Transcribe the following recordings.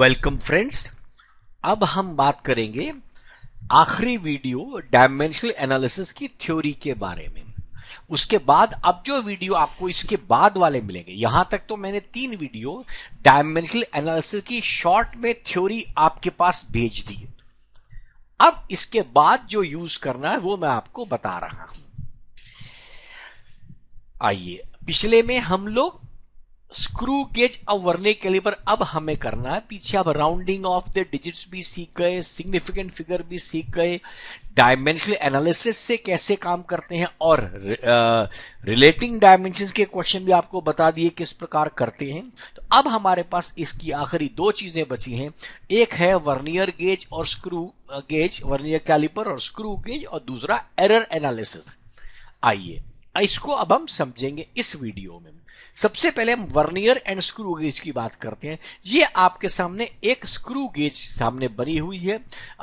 Welcome friends अब हम बात करेंगे आखिरी वीडियो डायमेंशनल एनालिसिस की थ्योरी के बारे में उसके बाद अब जो वीडियो आपको इसके बाद वाले मिलेंगे यहां तक तो मैंने तीन वीडियो डायमेंशनल एनालिसिस की शॉर्ट में थ्योरी आपके पास भेज दी अब इसके बाद जो यूज करना है वो मैं आपको बता रहा हूं आइए पिछले में हम लोग स्क्रू गेज अब लिए कैलिपर अब हमें करना है पीछे अब राउंडिंग ऑफ द डिजिट्स भी सीख गए सिग्निफिकेंट फिगर भी सीख गए डायमेंशनल एनालिसिस से कैसे काम करते हैं और रिलेटिंग uh, डायमेंशन के क्वेश्चन भी आपको बता दिए किस प्रकार करते हैं तो अब हमारे पास इसकी आखिरी दो चीजें बची हैं एक है वर्नियर गेज और स्क्रू गेज वर्नियर कैलिपर और स्क्रू गेज और दूसरा एरर एनालिसिस आइए इसको अब हम समझेंगे इस वीडियो में सबसे पहले हम वर्नियर एंड स्क्रू गेज की बात करते हैं ये आपके सामने एक स्क्रू गेज सामने बनी हुई है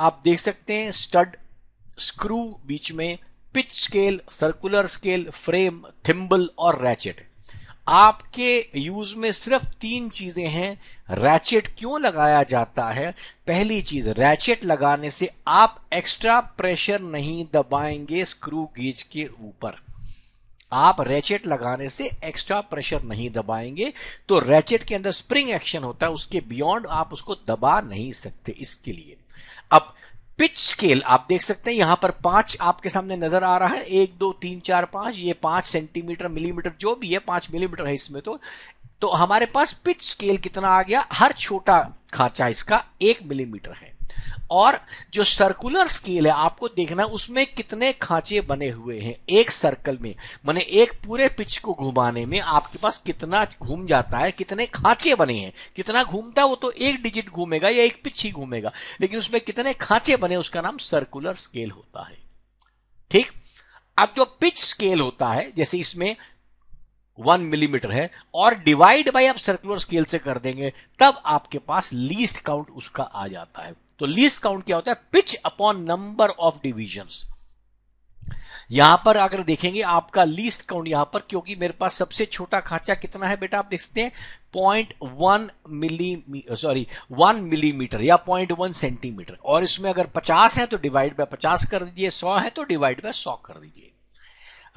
आप देख सकते हैं स्टड स्क्रू बीच में pitch scale circular scale frame thimble और रैचेट आपके यूज में सिर्फ तीन चीजें हैं रैचेट क्यों लगाया जाता है पहली चीज रैचेट लगाने से आप एक्स्ट्रा प्रेशर नहीं दबाएंगे स्क्रू गेज के ऊपर आप रैचेट लगाने से एक्स्ट्रा प्रेशर नहीं दबाएंगे तो रैचेट के अंदर स्प्रिंग एक्शन होता है उसके बियॉन्ड आप उसको दबा नहीं सकते इसके लिए अब पिच स्केल आप देख सकते हैं यहां पर पांच आपके सामने नजर आ रहा है एक दो तीन चार पांच ये पांच सेंटीमीटर मिलीमीटर जो भी है पांच मिलीमीटर है इसमें तो तो हमारे पास पिच स्केल कितना आ गया हर छोटा खाचा इसका एक मिलीमीटर है और जो सर्कुलर स्केल है आपको देखना है उसमें कितने खांचे बने हुए हैं एक सर्कल में मैंने एक पूरे पिच को घुमाने में आपके पास कितना घूम जाता है कितने खांचे बने हैं कितना घूमता है वो तो एक डिजिट घूमेगा या एक पिच ही घूमेगा लेकिन उसमें कितने खांचे बने उसका नाम सर्कुलर स्केल होता है ठीक अब जो पिच स्केल होता है जैसे इसमें वन मिलीमीटर है और डिवाइड बाई आप सर्कुलर स्केल से कर देंगे तब आपके पास लीस्ट काउंट उसका आ जाता है तो लीस्ट काउंट क्या होता है pitch upon number of division यहां पर अगर देखेंगे आपका लीस्ट काउंट यहां पर क्योंकि मेरे पास सबसे छोटा खांचा कितना है बेटा आप देख सकते हैं point one milli sorry one millimetre या पॉइंट वन सेंटीमीटर और इसमें अगर पचास है तो डिवाइड बाय पचास कर दीजिए सौ है तो डिवाइड बाय सौ कर दीजिए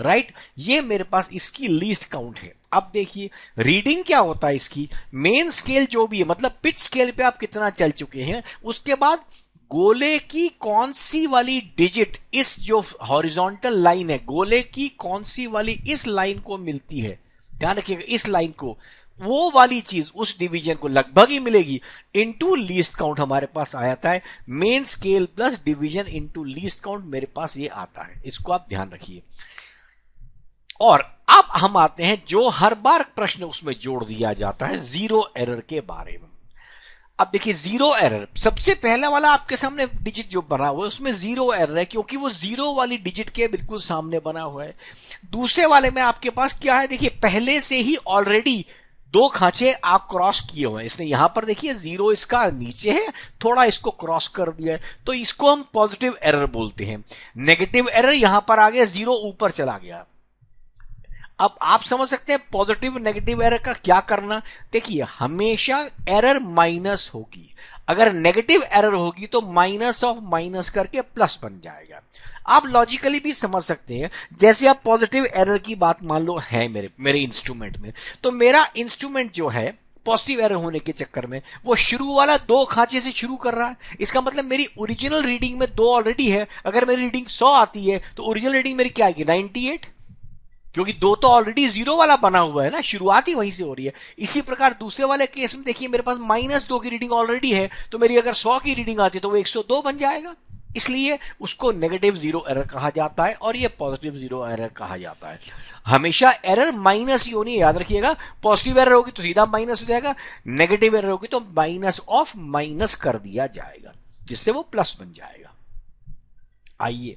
राइट right? ये मेरे पास इसकी लीस्ट काउंट है अब देखिए रीडिंग क्या होता है इसकी मेन स्केल जो भी है मतलब पिच स्केल पे आप कितना चल चुके हैं उसके बाद गोले की कौन सी वाली डिजिट इस जो हॉरिजॉन्टल लाइन है गोले की कौन सी वाली इस लाइन को मिलती है ध्यान रखिएगा इस लाइन को वो वाली चीज उस डिवीजन को लगभग ही मिलेगी इनटू लीस्ट काउंट हमारे पास आ जाता है main scale plus division into least count मेरे पास ये आता है इसको आप ध्यान रखिए और अब हम आते हैं जो हर बार प्रश्न उसमें जोड़ दिया जाता है जीरो एरर के बारे में अब देखिए जीरो एरर सबसे पहला वाला आपके सामने डिजिट जो बना हुआ है उसमें जीरो एरर है क्योंकि वो जीरो वाली डिजिट के बिल्कुल सामने बना हुआ है दूसरे वाले में आपके पास क्या है देखिए पहले से ही ऑलरेडी दो खांचे आप क्रॉस किए हुए हैं इसने यहां पर देखिए जीरो इसका नीचे है थोड़ा इसको क्रॉस कर दिया है तो इसको हम पॉजिटिव एरर बोलते हैं नेगेटिव एरर यहां पर आ गया जीरो ऊपर चला गया अब आप समझ सकते हैं पॉजिटिव नेगेटिव एरर का क्या करना देखिए हमेशा एरर माइनस होगी अगर नेगेटिव एरर होगी तो माइनस ऑफ माइनस करके प्लस बन जाएगा आप लॉजिकली भी समझ सकते हैं जैसे आप पॉजिटिव एरर की बात मान लो है मेरे मेरे इंस्ट्रूमेंट में तो मेरा इंस्ट्रूमेंट जो है पॉजिटिव एरर होने के चक्कर में वो शुरू वाला दो खांचे से शुरू कर रहा है इसका मतलब मेरी ओरिजिनल रीडिंग में दो ऑलरेडी है अगर मेरी रीडिंग सौ आती है तो ओरिजिनल रीडिंग मेरी क्या आएगी एट क्योंकि दो तो ऑलरेडी जीरो वाला बना हुआ है ना शुरुआत ही वहीं से हो रही है इसी प्रकार दूसरे वाले केस में देखिए मेरे पास माइनस दो की रीडिंग ऑलरेडी है तो मेरी अगर सौ की रीडिंग आती है तो वो एक सौ दो बन जाएगा इसलिए उसको नेगेटिव जीरो एरर कहा जाता है और ये पॉजिटिव जीरो एरर कहा जाता है हमेशा एरर माइनस ही होनी है याद रखिएगा पॉजिटिव एरर होगी तो सीधा माइनस हो जाएगा नेगेटिव एरर होगी तो माइनस ऑफ माइनस कर दिया जाएगा जिससे वो प्लस बन जाएगा आइए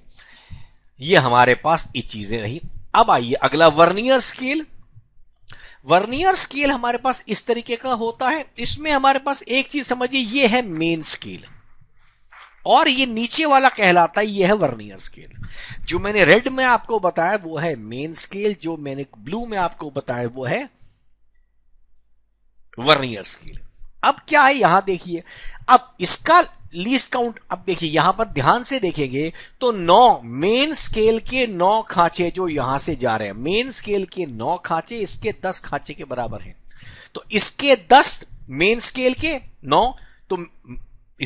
ये हमारे पास ये चीजें रही अब आइए अगला वर्नियर स्केल वर्नियर स्केल हमारे पास इस तरीके का होता है इसमें हमारे पास एक चीज समझिए ये है मेन स्केल और ये नीचे वाला कहलाता है ये है वर्नियर स्केल जो मैंने रेड में आपको बताया वो है मेन स्केल जो मैंने ब्लू में आपको बताया वो है वर्नियर स्केल अब क्या है यहां देखिए अब इसका लीस्ट काउंट अब देखिए यहां पर ध्यान से देखेंगे तो नौ मेन स्केल के नौ खांचे जो यहां से जा रहे हैं मेन स्केल के नौ खांचे इसके दस खांचे के बराबर हैं तो इसके दस मेन स्केल के नौ तो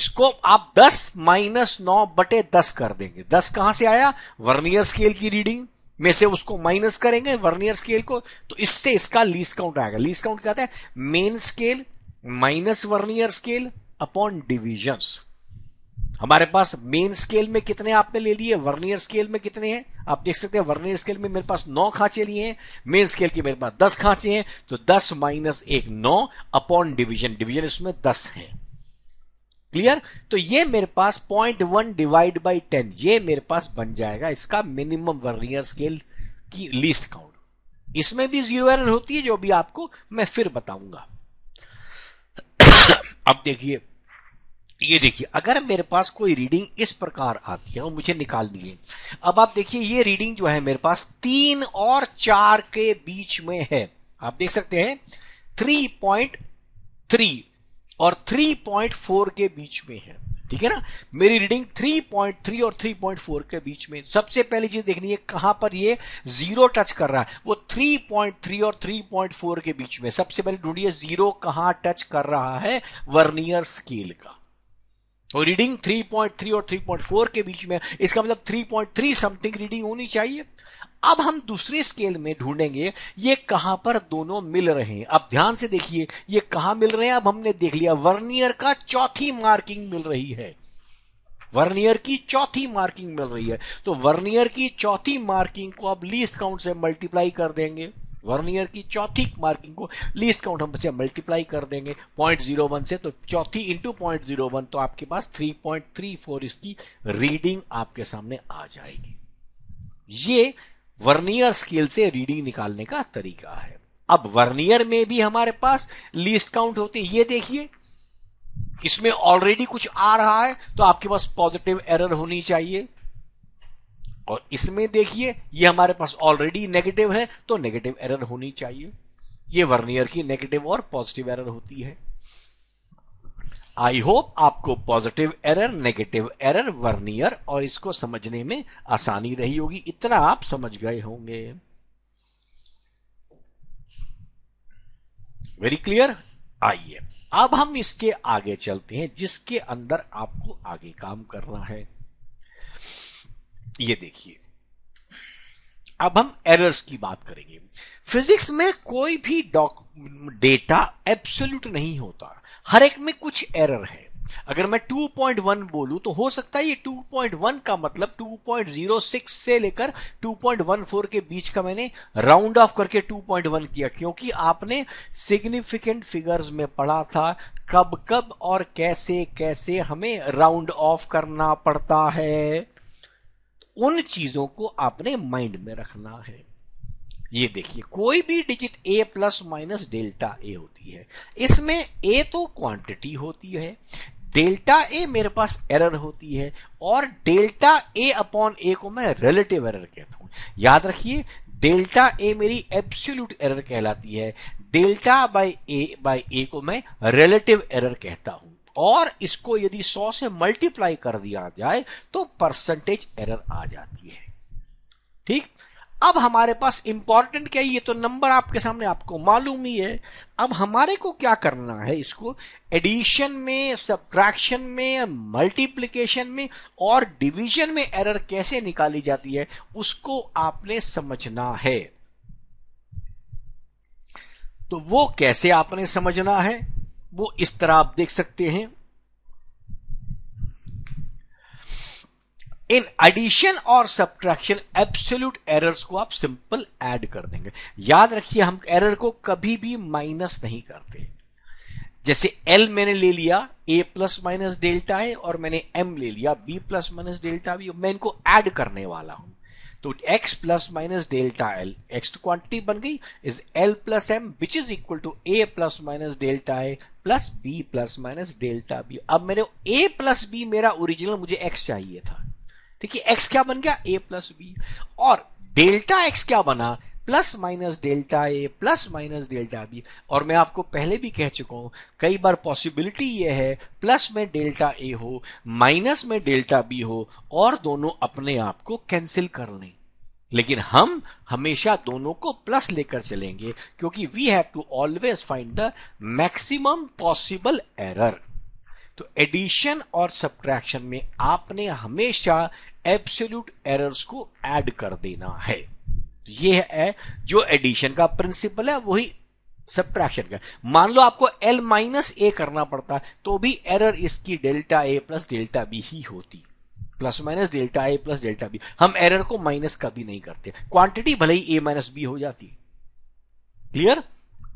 इसको आप दस माइनस नौ बटे दस कर देंगे दस कहां से आया वर्नियर स्केल की रीडिंग में से उसको माइनस करेंगे वर्नियर स्केल को तो इससे इसका लीस्ट काउंट आएगा लीस्ट काउंट क्या है main scale minus vernier scale upon divisions हमारे पास मेन स्केल में कितने आपने ले लिए वर्नियर स्केल में कितने हैं आप देख सकते हैं वर्नियर स्केल में मेरे पास नौ खांचे लिए हैं मेन स्केल के मेरे पास दस खांचे हैं तो दस माइनस एक नौ अपॉन डिवीजन डिवीजन इसमें दस है क्लियर तो ये मेरे पास point one divide by ten ये मेरे पास बन जाएगा इसका मिनिमम वर्नियर स्केल की लीस्ट काउंट इसमें भी जीरो एरर होती है जो भी आपको मैं फिर बताऊंगा अब देखिए ये देखिए अगर मेरे पास कोई रीडिंग इस प्रकार आती है और मुझे निकालनी है अब आप देखिए ये रीडिंग जो है मेरे पास तीन और चार के बीच में है आप देख सकते हैं थ्री पॉइंट थ्री और 3.4 के बीच में है ठीक है ना मेरी रीडिंग 3.3 और 3.4 के बीच में सबसे पहली चीज देखनी है कहां पर ये जीरो टच कर रहा है वो 3.3 और 3.4 के बीच में सबसे पहले ढूंढिए जीरो कहां टच कर रहा है वर्नियर स्केल का और रीडिंग 3.3 और 3.4 के बीच में इसका मतलब 3.3 समथिंग रीडिंग होनी चाहिए अब हम दूसरे स्केल में ढूंढेंगे ये कहां पर दोनों मिल रहे हैं अब ध्यान से देखिए ये कहां मिल रहे हैं अब हमने देख लिया वर्नियर का चौथी मार्किंग मिल रही है वर्नियर की चौथी मार्किंग मिल रही है तो वर्नियर की चौथी मार्किंग को अब लीस्ट काउंट से मल्टीप्लाई कर देंगे वर्नियर की चौथी मार्किंग को लीस्ट काउंट हम से मल्टीप्लाई कर देंगे पॉइंट जीरो वन से तो चौथी इंटू पॉइंट जीरो वन तो आपके पास थ्री पॉइंट थ्री फोर इसकी रीडिंग आपके सामने आ जाएगी ये वर्नियर स्केल से रीडिंग निकालने का तरीका है अब वर्नियर में भी हमारे पास लीस्ट काउंट होती है ये देखिए इसमें ऑलरेडी कुछ आ रहा है तो आपके पास पॉजिटिव एरर होनी चाहिए और इसमें देखिए ये हमारे पास ऑलरेडी नेगेटिव है तो नेगेटिव एरर होनी चाहिए ये वर्नियर की नेगेटिव और पॉजिटिव एरर होती है आई होप आपको positive error negative error vernier और इसको समझने में आसानी रही होगी इतना आप समझ गए होंगे वेरी क्लियर आइए अब हम इसके आगे चलते हैं जिसके अंदर आपको आगे काम करना है ये देखिए अब हम एरर्स की बात करेंगे फिजिक्स में कोई भी डेटा एब्सोल्यूट नहीं होता हर एक में कुछ एरर है अगर मैं 2.1 बोलूं तो हो सकता है ये 2.1 का मतलब 2.06 से लेकर 2.14 के बीच का मैंने राउंड ऑफ करके 2.1 किया क्योंकि आपने सिग्निफिकेंट फिगर्स में पढ़ा था कब कब और कैसे कैसे हमें राउंड ऑफ करना पड़ता है उन चीजों को आपने माइंड में रखना है ये देखिए कोई भी digit A plus minus delta A होती है इसमें ए तो क्वांटिटी होती है डेल्टा ए मेरे पास एरर होती है और डेल्टा ए अपॉन ए को मैं रिलेटिव एरर कहता हूं याद रखिए डेल्टा ए मेरी एब्सोल्यूट एरर कहलाती है delta by A by A को मैं रिलेटिव एरर कहता हूं और इसको यदि 100 से मल्टीप्लाई कर दिया जाए तो परसेंटेज एरर आ जाती है ठीक अब हमारे पास इंपॉर्टेंट क्या है ये तो नंबर आपके सामने आपको मालूम ही है अब हमारे को क्या करना है इसको एडिशन में सब्ट्रैक्शन में मल्टीप्लिकेशन में और डिवीजन में एरर कैसे निकाली जाती है उसको आपने समझना है तो वो कैसे आपने समझना है वो इस तरह आप देख सकते हैं इन एडिशन और सब्ट्रैक्शन एब्सोल्यूट एरर्स को आप सिंपल ऐड कर देंगे याद रखिए हम एरर को कभी भी माइनस नहीं करते जैसे एल मैंने ले लिया ए प्लस माइनस डेल्टा है और मैंने एम ले लिया बी प्लस माइनस डेल्टा भी मैं इनको ऐड करने वाला हूं तो x plus minus delta L X तो क्वांटिटी बन गई is L plus M which is equal to A plus minus delta A plus B plus minus delta B अब मेरे ए प्लस बी मेरा ओरिजिनल मुझे एक्स चाहिए था ठीक है एक्स क्या बन गया ए प्लस बी और डेल्टा एक्स क्या बना plus minus delta A plus minus delta B और मैं आपको पहले भी कह चुका हूं कई बार पॉसिबिलिटी यह है प्लस में डेल्टा ए हो माइनस में डेल्टा बी हो और दोनों अपने आप को कैंसिल कर लें लेकिन हम हमेशा दोनों को प्लस लेकर चलेंगे क्योंकि we have to always find the maximum possible error तो एडिशन और सब्ट्रैक्शन में आपने हमेशा एब्सोल्यूट एरर्स को ऐड कर देना है ये है जो एडिशन का प्रिंसिपल है वही सब्ट्रैक्शन का मान लो आपको एल माइनस ए करना पड़ता तो भी एरर इसकी delta A plus delta B ही होती plus minus delta A plus delta B हम एरर को माइनस कभी नहीं करते क्वांटिटी भले ही ए माइनस बी हो जाती क्लियर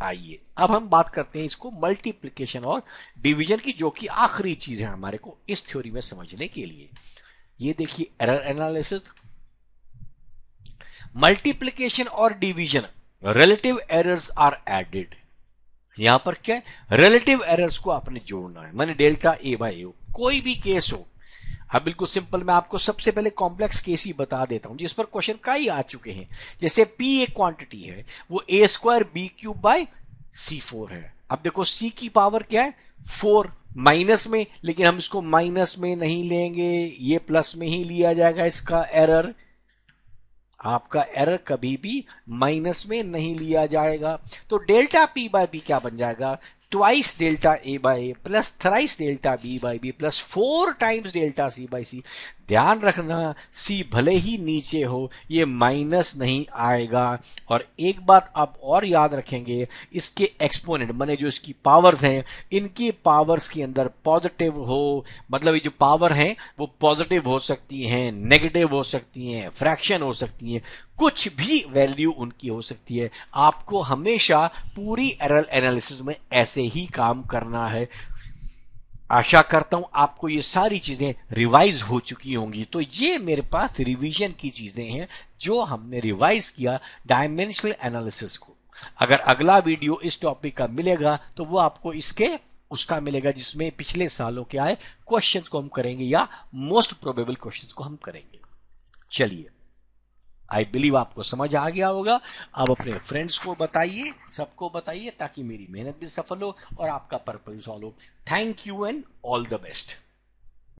आइए अब हम बात करते हैं इसको मल्टीप्लीकेशन और डिवीजन की जो कि आखिरी चीज है हमारे को इस थ्योरी में समझने के लिए ये देखिए एरर एनालिसिस मल्टीप्लीकेशन और division relative errors are added यहां पर क्या है रिलेटिव एरर्स को आपने जोड़ना है मैंने डेल्टा ए बाई कोई भी केस हो अब बिल्कुल सिंपल मैं आपको सबसे पहले कॉम्प्लेक्स केस ही बता देता हूं जिस पर क्वेश्चन कई आ चुके हैं जैसे पी एक क्वांटिटी है वो A square B cube by C four है अब देखो सी की पावर क्या है फोर माइनस में लेकिन हम इसको माइनस में नहीं लेंगे ये प्लस में ही लिया जाएगा इसका एरर आपका एरर कभी भी माइनस में नहीं लिया जाएगा तो डेल्टा पी बाय पी क्या बन जाएगा twice delta A by A plus thrice delta B by B plus four times delta C by C. ध्यान रखना सी भले ही नीचे हो ये माइनस नहीं आएगा और एक बात आप और याद रखेंगे इसके एक्सपोनेंट माने जो इसकी पावर्स हैं इनकी पावर्स के अंदर पॉजिटिव हो मतलब ये जो पावर हैं वो पॉजिटिव हो सकती हैं नेगेटिव हो सकती हैं फ्रैक्शन हो सकती हैं कुछ भी वैल्यू उनकी हो सकती है आपको हमेशा पूरी एरल एनालिसिस में ऐसे ही काम करना है आशा करता हूं आपको ये सारी चीजें रिवाइज हो चुकी होंगी तो ये मेरे पास रिवीजन की चीजें हैं जो हमने रिवाइज किया डायमेंशनल एनालिसिस को अगर अगला वीडियो इस टॉपिक का मिलेगा तो वो आपको इसके उसका मिलेगा जिसमें पिछले सालों के आए क्वेश्चंस को हम करेंगे या मोस्ट प्रोबेबल क्वेश्चंस को हम करेंगे चलिए आई बिलीव आपको समझ आ गया होगा अब अपने फ्रेंड्स को बताइए सबको बताइए ताकि मेरी मेहनत भी सफल हो और आपका पर्पज सॉल्व हो thank you and all the best